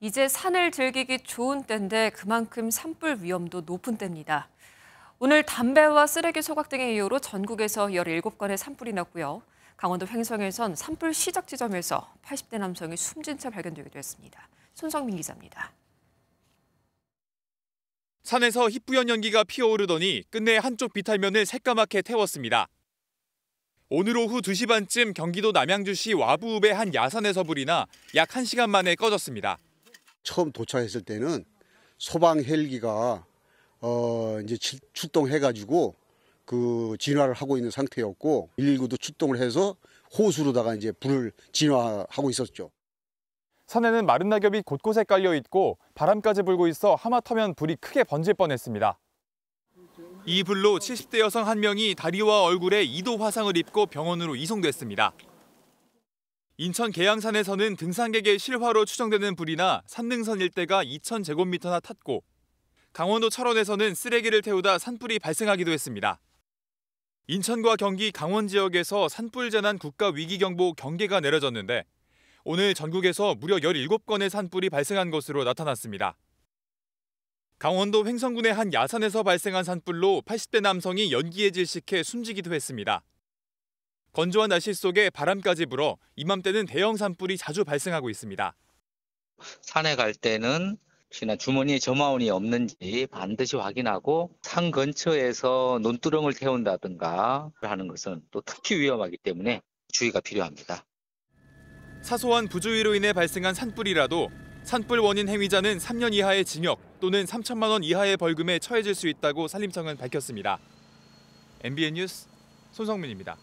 이제 산을 즐기기 좋은 때인데 그만큼 산불 위험도 높은 때입니다. 오늘 담배와 쓰레기 소각 등의 이유로 전국에서 17건의 산불이 났고요. 강원도 횡성에선 산불 시작 지점에서 80대 남성이 숨진 채 발견되기도 했습니다. 손성민 기자입니다. 산에서 희뿌연 연기가 피어오르더니 끝내 한쪽 비탈면을 새까맣게 태웠습니다. 오늘 오후 2시 반쯤 경기도 남양주시 와부읍의 한 야산에서 불이 나약 1시간 만에 꺼졌습니다. 처음 도착했을 때는 소방 헬기가 어 이제 출동해 가지고 그 진화를 하고 있는 상태였고 119도 출동을 해서 호수로다가 이제 불을 진화하고 있었죠. 산에는 마른 낙엽이 곳곳에 깔려 있고 바람까지 불고 있어 하마터면 불이 크게 번질 뻔했습니다. 이 불로 70대 여성 한 명이 다리와 얼굴에 2도 화상을 입고 병원으로 이송됐습니다. 인천 계양산에서는 등산객의 실화로 추정되는 불이나 산능선 일대가 2,000제곱미터나 탔고 강원도 철원에서는 쓰레기를 태우다 산불이 발생하기도 했습니다. 인천과 경기, 강원 지역에서 산불 재난 국가 위기 경보 경계가 내려졌는데 오늘 전국에서 무려 17건의 산불이 발생한 것으로 나타났습니다. 강원도 횡성군의 한 야산에서 발생한 산불로 80대 남성이 연기에 질식해 숨지기도 했습니다. 건조한 날씨 속에 바람까지 불어 이맘때는 대형 산불이 자주 발생하고 있습니다. 산에 갈 때는 혹시나 주머니에 점화온이 없는지 반드시 확인하고 산 근처에서 논두렁을 태운다든가 하는 것은 또 특히 위험하기 때문에 주의가 필요합니다. 사소한 부주의로 인해 발생한 산불이라도 산불 원인 행위자는 3년 이하의 징역 또는 3천만 원 이하의 벌금에 처해질 수 있다고 산림청은 밝혔습니다. MBN 뉴스 손성민입니다.